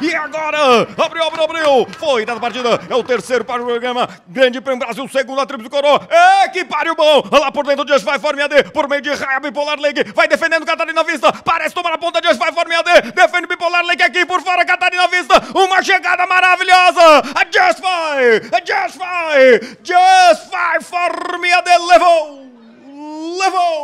E agora, abriu, abriu, abriu. Foi da partida. É o terceiro para o programa. Grande Prêmio Brasil, segundo a Tríplice Coroa. É que pariu bom. Lá por dentro, Just vai Form AD. Por meio de Raia Bipolar League. Vai defendendo Catarina Vista. Parece tomar a ponta. Just vai forma AD. Defende Bipolar League aqui por fora. Catarina Vista. Uma chegada maravilhosa. A Just vai. A Just vai. Just vai forma AD. Levou. Levou.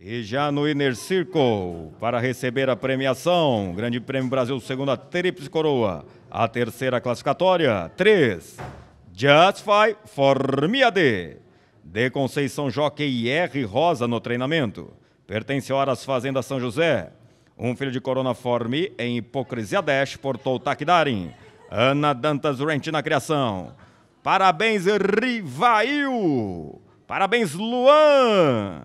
E já no Inner Circle, para receber a premiação, Grande Prêmio Brasil, segunda Tríplice Coroa, a terceira classificatória, 3, Justify Formiade, de Conceição Jockey e R. Rosa no treinamento, pertence horas Fazenda São José, um filho de Corona Forme em Hipocrisia Dash, portou Takidarin Ana Dantas Ranch na criação, parabéns Rivail, parabéns Luan.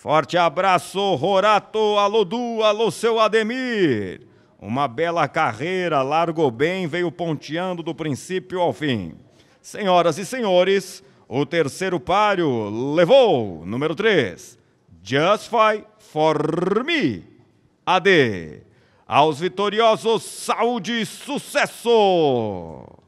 Forte abraço, Rorato, alô Du, alô seu Ademir. Uma bela carreira, largou bem, veio ponteando do princípio ao fim. Senhoras e senhores, o terceiro páreo levou, número 3, Just Fight For Me, AD. Aos vitoriosos, saúde e sucesso!